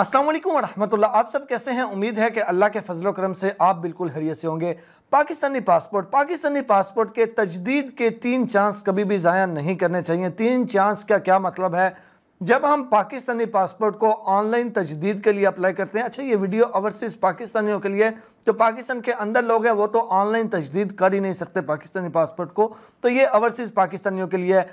अस्सलाम वालेकुम रहमतुल्लाह आप सब कैसे हैं उम्मीद है कि अल्लाह के फजल करम से आप बिल्कुल हरिये से होंगे पाकिस्तानी पासपोर्ट पाकिस्तानी पासपोर्ट के तजदीद के तीन चांस कभी भी ज़ाया नहीं करने चाहिए तीन चांस का क्या मतलब है जब हम पाकिस्तानी पासपोर्ट को ऑनलाइन तजदीद के लिए अप्लाई करते हैं अच्छा ये वीडियो ओवरसीज़ पाकिस्तानियों के लिए जो तो पाकिस्तान के अंदर लोग हैं वो तो ऑनलाइन तजदीद कर ही नहीं सकते पाकिस्तानी पासपोर्ट को तो ये ओवरसीज़ पाकिस्तानियों के लिए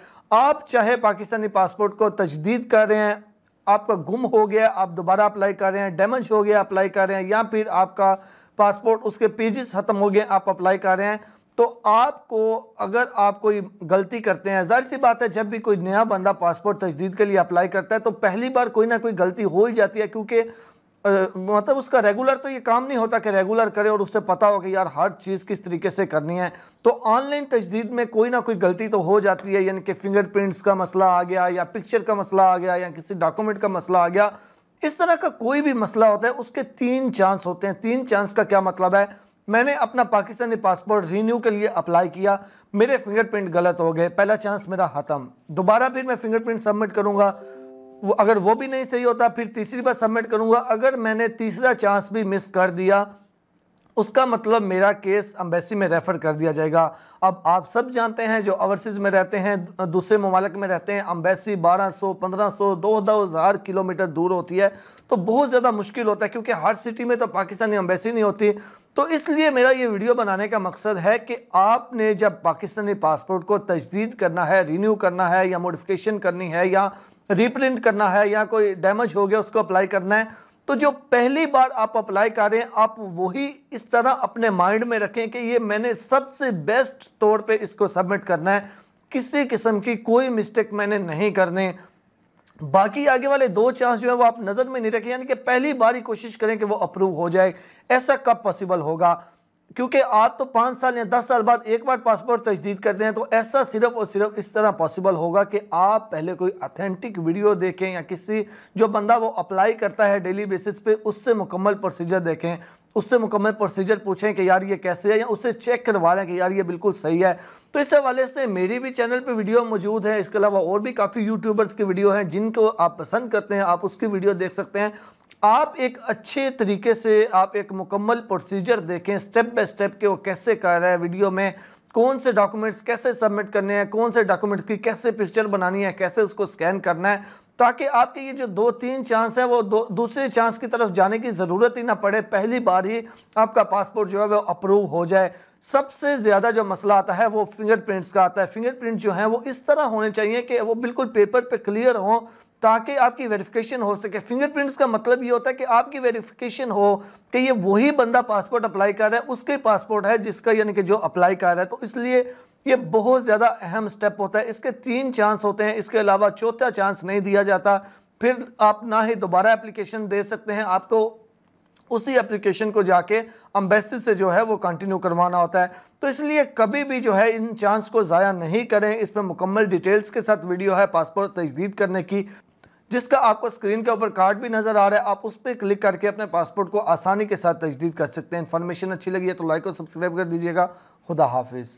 आप चाहे पाकिस्तानी पासपोर्ट को तजदीद कर रहे हैं आपका गुम हो गया आप दोबारा अप्लाई कर रहे हैं डैमेज हो गया अप्लाई कर रहे हैं या फिर आपका पासपोर्ट उसके पेजेस ख़त्म हो गए आप अप्लाई कर रहे हैं तो आपको अगर आप कोई गलती करते हैं जाहिर सी बात है जब भी कोई नया बंदा पासपोर्ट तजदीद के लिए अप्लाई करता है तो पहली बार कोई ना कोई गलती हो ही जाती है क्योंकि मतलब उसका रेगुलर तो ये काम नहीं होता कि रेगुलर करे और उससे पता हो कि यार हर चीज़ किस तरीके से करनी है तो ऑनलाइन तजदीद में कोई ना कोई गलती तो हो जाती है यानी कि फिंगरप्रिंट्स का मसला आ गया या पिक्चर का मसला आ गया या किसी डॉक्यूमेंट का मसला आ गया इस तरह का कोई भी मसला होता है उसके तीन चांस होते हैं तीन चांस का क्या मतलब है मैंने अपना पाकिस्तानी पासपोर्ट रीन्यू के लिए अप्लाई किया मेरे फिंगरप्रिंट गलत हो गए पहला चांस मेरा ख़त्म दोबारा फिर मैं फिंगरप्रिंट सबमिट करूँगा वो अगर वो भी नहीं सही होता फिर तीसरी बार सबमिट करूँगा अगर मैंने तीसरा चांस भी मिस कर दिया उसका मतलब मेरा केस अम्बेसी में रेफ़र कर दिया जाएगा अब आप सब जानते हैं जो ओवरसीज़ में रहते हैं दूसरे ममालक में रहते हैं अम्बेसी 1200, 1500, 2000 किलोमीटर दूर होती है तो बहुत ज़्यादा मुश्किल होता है क्योंकि हर सिटी में तो पाकिस्तानी अम्बेसी नहीं होती तो इसलिए मेरा ये वीडियो बनाने का मकसद है कि आपने जब पाकिस्तानी पासपोर्ट को तजदीद करना है रीन्यू करना है या मोडिफिकेशन करनी है या रीप्रिंट करना है या कोई डैमेज हो गया उसको अप्लाई करना है तो जो पहली बार आप अप्लाई करें आप वही इस तरह अपने माइंड में रखें कि ये मैंने सबसे बेस्ट तौर पे इसको सबमिट करना है किसी किस्म की कोई मिस्टेक मैंने नहीं करने बाकी आगे वाले दो चांस जो है वो आप नज़र में नहीं रखें यानी कि पहली बार ही कोशिश करें कि वो अप्रूव हो जाए ऐसा कब पॉसिबल होगा क्योंकि आप तो पाँच साल या दस साल बाद एक बार पासपोर्ट तजदीद करते हैं तो ऐसा सिर्फ और सिर्फ इस तरह पॉसिबल होगा कि आप पहले कोई अथेंटिक वीडियो देखें या किसी जो बंदा वो अप्लाई करता है डेली बेसिस पे उससे मुकम्मल प्रोसीजर देखें उससे मुकम्मल प्रोसीजर पूछें कि यार ये कैसे है या उससे चेक करवा लें कि यार ये बिल्कुल सही है तो इस हवाले से मेरी भी चैनल पे वीडियो मौजूद है इसके अलावा और भी काफ़ी यूट्यूबर्स की वीडियो हैं जिनको आप पसंद करते हैं आप उसकी वीडियो देख सकते हैं आप एक अच्छे तरीके से आप एक मुकम्मल प्रोसीजर देखें स्टेप बाय स्टेप के वो कैसे कर रहा है वीडियो में कौन से डॉक्यूमेंट्स कैसे सबमिट करने हैं कौन से डॉक्यूमेंट की कैसे पिक्चर बनानी है कैसे उसको स्कैन करना है ताकि आपके ये जो दो तीन चांस हैं वो दो दूसरे चांस की तरफ जाने की ज़रूरत ही ना पड़े पहली बार ही आपका पासपोर्ट जो है वो अप्रूव हो जाए सबसे ज़्यादा जो मसला आता है वो फिंगरप्रिंट्स का आता है फिंगरप्रिंट जो है वो इस तरह होने चाहिए कि वो बिल्कुल पेपर पे क्लियर हों ताकि आपकी वेरिफिकेशन हो सके फिंगरप्रिंट्स का मतलब ये होता है कि आपकी वेरिफिकेशन हो कि ये वही बंदा पासपोर्ट अप्लाई कर रहा है उसके पासपोर्ट है जिसका यानी कि जो अप्लाई कर रहा है तो इसलिए ये बहुत ज़्यादा अहम स्टेप होता है इसके तीन चांस होते हैं इसके अलावा चौथा चांस नहीं दिया जाता फिर आप ना ही दोबारा एप्लीकेशन दे सकते हैं आपको उसी एप्लीकेशन को जाके अम्बेसी से जो है वो कंटिन्यू करवाना होता है तो इसलिए कभी भी जो है इन चांस को ज़ाया नहीं करें इसमें मुकम्मल डिटेल्स के साथ वीडियो है पासपोर्ट तजदीद करने की जिसका आपको स्क्रीन के ऊपर कार्ड भी नज़र आ रहा है आप उस पर क्लिक करके अपने पासपोर्ट को आसानी के साथ तजदीद कर सकते हैं इन्फॉर्मेशन अच्छी लगी है तो लाइक और सब्सक्राइब कर दीजिएगा खुदा हाफिज़